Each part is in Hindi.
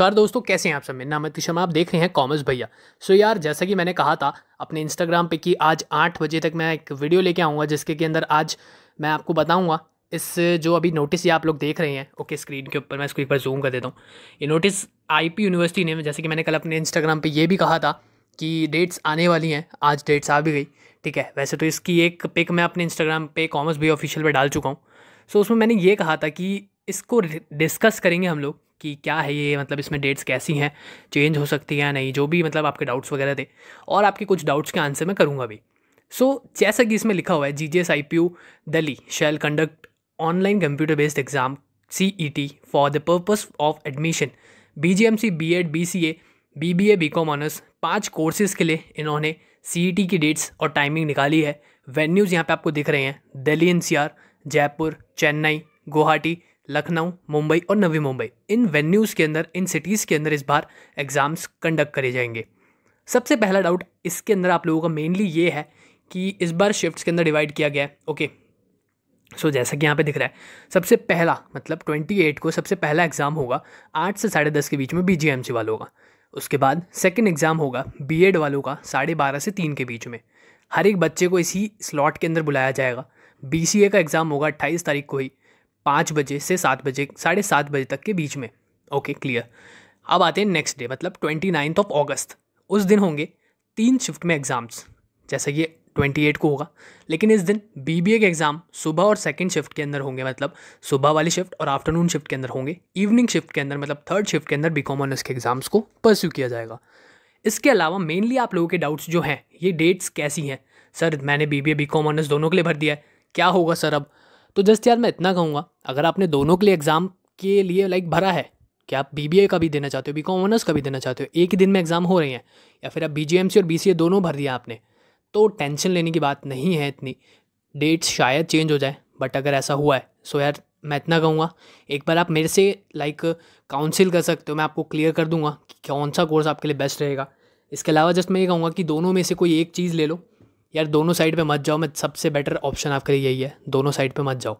नमस्कार दोस्तों कैसे हैं आप सब मेरा नाम शर्मा आप देख रहे हैं कॉमर्स भैया सो यार जैसा कि मैंने कहा था अपने इंस्टाग्राम पे कि आज आठ बजे तक मैं एक वीडियो लेके आऊँगा जिसके के अंदर आज मैं आपको बताऊँगा इस जो अभी नोटिस ये आप लोग देख रहे हैं ओके स्क्रीन के ऊपर मैं इसको एक बार जूम कर देता हूँ ये नोटिस आई यूनिवर्सिटी ने जैसे कि मैंने कल अपने इंस्टाग्राम पर यह भी कहा था कि डेट्स आने वाली हैं आज डेट्स आ भी गई ठीक है वैसे तो इसकी एक पिक मैं अपने इंस्टाग्राम पे कॉमर्स भैया ऑफिशियल पर डाल चुका हूँ सो उसमें मैंने ये कहा था कि इसको डिस्कस करेंगे हम लोग कि क्या है ये मतलब इसमें डेट्स कैसी हैं चेंज हो सकती हैं या नहीं जो भी मतलब आपके डाउट्स वगैरह थे और आपके कुछ डाउट्स के आंसर मैं करूँगा भी सो so, जैसा कि इसमें लिखा हुआ है G G S I P U Delhi shall conduct online computer based exam C E T for the purpose of admission B G M C B Ed B C A B B A B Com honours पाँच कोर्सेज़ के लिए इन्होंने सी ई टी की डेट्स और टाइमिंग निकाली है वेन्यूज़ यहाँ पे आपको दिख रहे हैं Delhi N C R Jaipur Chennai Guwahati Lucknow Mumbai और नवी मुंबई इन वेन्यूज़ के अंदर इन सिटीज़ के अंदर इस बार एग्ज़ाम्स कंडक्ट करे जाएंगे सबसे पहला डाउट इसके अंदर आप लोगों का मेनली ये है कि इस बार शिफ्ट्स के अंदर डिवाइड किया गया है ओके सो so, जैसा कि यहाँ पे दिख रहा है सबसे पहला मतलब 28 को सबसे पहला एग्ज़ाम होगा आठ से साढ़े दस के बीच में बी जी एम सी वालों का उसके बाद सेकेंड एग्ज़ाम होगा बी एड वालों का साढ़े बारह से तीन के बीच में हर एक बच्चे को इसी स्लॉट के अंदर बुलाया जाएगा बी सी ए का एग्ज़ाम होगा अट्ठाईस तारीख को ही पाँच बजे से सात बजे साढ़े सात बजे तक के बीच में ओके क्लियर अब आते हैं नेक्स्ट डे मतलब ट्वेंटी नाइन्थ ऑफ अगस्त उस दिन होंगे तीन शिफ्ट में एग्ज़ाम्स जैसे ये ट्वेंटी एट को होगा लेकिन इस दिन बी बी ए के एग्ज़ाम सुबह और सेकेंड शिफ्ट के अंदर होंगे मतलब सुबह वाली शिफ्ट और आफ्टरनून शिफ्ट के अंदर होंगे इवनिंग शिफ्ट के अंदर मतलब थर्ड शिफ्ट के अंदर बी कॉम ऑनर्स के एग्ज़ाम्स को परस्यू किया जाएगा इसके अलावा मेनली आप लोगों के डाउट्स जो हैं ये डेट्स कैसी हैं सर मैंने B B A B Com honours दोनों के लिए भर दिया है क्या होगा सर अब तो जस्ट यार मैं इतना कहूँगा अगर आपने दोनों के लिए एग्ज़ाम के लिए लाइक भरा है कि आप बी बी ए का भी देना चाहते हो बी कॉम ऑनर्स का भी देना चाहते हो एक ही दिन में एग्ज़ाम हो रहे हैं या फिर आप बी और बी सी ए दोनों भर दिया आपने तो टेंशन लेने की बात नहीं है इतनी डेट्स शायद चेंज हो जाए बट अगर ऐसा हुआ है सो यार मैं इतना कहूँगा एक बार आप मेरे से लाइक काउंसिल कर सकते हो मैं आपको क्लियर कर दूंगा कि कौन सा कोर्स आपके लिए बेस्ट रहेगा इसके अलावा जस्ट मैं ये कहूँगा कि दोनों में से कोई एक चीज़ ले लो यार दोनों साइड पे मत जाओ मैं सबसे बेटर ऑप्शन आपके लिए यही है दोनों साइड पे मत जाओ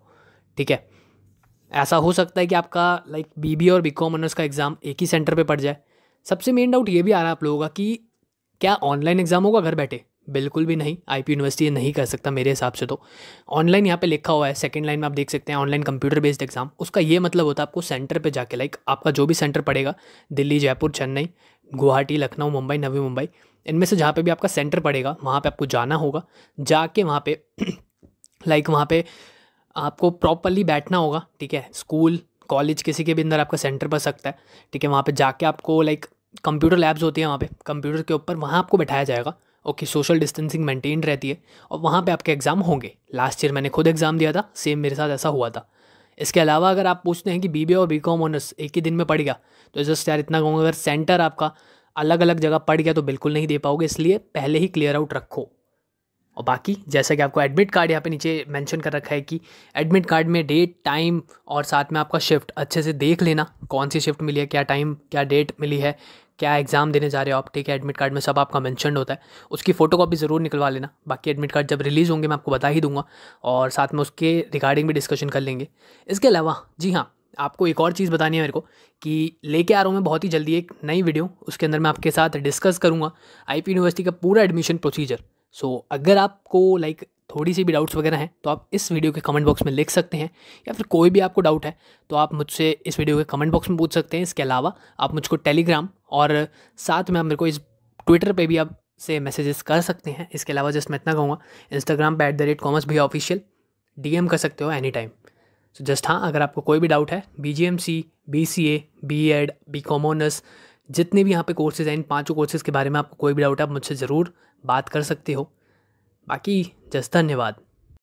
ठीक है ऐसा हो सकता है कि आपका लाइक बी बी और बी कॉम ऑनर्स का एग्ज़ाम एक ही सेंटर पे पड़ जाए सबसे मेन डाउट ये भी आ रहा है आप लोगों का कि क्या ऑनलाइन एग्ज़ाम होगा घर बैठे बिल्कुल भी नहीं आई पी यूनिवर्सिटी ये नहीं कर सकता मेरे हिसाब से तो ऑनलाइन यहाँ पे लिखा हुआ है सेकंड लाइन में आप देख सकते हैं ऑनलाइन कंप्यूटर बेस्ड एग्जाम उसका ये मतलब होता है आपको सेंटर पे जाके लाइक आपका जो भी सेंटर पड़ेगा दिल्ली जयपुर चेन्नई गुवाहाटी लखनऊ मुंबई नवी मुंबई इनमें से जहाँ पे भी आपका सेंटर पड़ेगा वहाँ पे आपको जाना होगा जाके वहाँ पे लाइक वहाँ पे आपको प्रॉपरली बैठना होगा ठीक है स्कूल कॉलेज किसी के भी अंदर आपका सेंटर पड़ सकता है ठीक है वहाँ पे जाके आपको लाइक कंप्यूटर लैब्स होती है वहाँ पे कंप्यूटर के ऊपर वहाँ आपको बैठाया जाएगा ओके सोशल डिस्टेंसिंग मेंटेन रहती है और वहाँ पे आपके एग्ज़ाम होंगे लास्ट ईयर मैंने खुद एग्ज़ाम दिया था सेम मेरे साथ ऐसा हुआ था इसके अलावा अगर आप पूछते हैं कि बी और बी कॉम ऑनर्स एक ही दिन में पड़ गया तो जस्ट यार इतना कहूँगा अगर सेंटर आपका अलग अलग जगह पड़ गया तो बिल्कुल नहीं दे पाओगे इसलिए पहले ही क्लियर आउट रखो और बाकी जैसा कि आपको एडमिट कार्ड यहाँ पे नीचे मेंशन कर रखा है कि एडमिट कार्ड में डेट टाइम और साथ में आपका शिफ्ट अच्छे से देख लेना कौन सी शिफ्ट मिली है क्या टाइम क्या डेट मिली है क्या एग्ज़ाम देने जा रहे हो आप ठीक है एडमिट कार्ड में सब आपका मैंशन होता है उसकी फ़ोटो कॉपी ज़रूर निकलवा लेना बाकी एडमिट कार्ड जब रिलीज़ होंगे मैं आपको बता ही दूंगा और साथ में उसके रिगार्डिंग भी डिस्कशन कर लेंगे इसके अलावा जी हाँ आपको एक और चीज़ बतानी है मेरे को कि लेके आ रहा हूँ मैं बहुत ही जल्दी एक नई वीडियो उसके अंदर मैं आपके साथ डिस्कस करूँगा आई यूनिवर्सिटी का पूरा एडमिशन प्रोसीजर सो अगर आपको लाइक थोड़ी सी भी डाउट्स वगैरह हैं तो आप इस वीडियो के कमेंट बॉक्स में लिख सकते हैं या फिर कोई भी आपको डाउट है तो आप मुझसे इस वीडियो के कमेंट बॉक्स में पूछ सकते हैं इसके अलावा आप मुझको टेलीग्राम और साथ में आप मेरे को इस ट्विटर पे भी आप से मैसेजेस कर सकते हैं इसके अलावा जस्ट मैं इतना कहूँगा इंस्टाग्राम पर एट द रेट कॉमर्स भैया ऑफिशियल डी कर सकते हो एनी टाइम सो जस्ट हाँ अगर आपको कोई भी डाउट है B G M C B C A B Ed B Com honours जितने भी यहाँ पे कोर्सेज हैं इन पाँचों कोर्सेज़ के बारे में आपको कोई भी डाउट है आप मुझसे ज़रूर बात कर सकते हो बाकी जस्ट धन्यवाद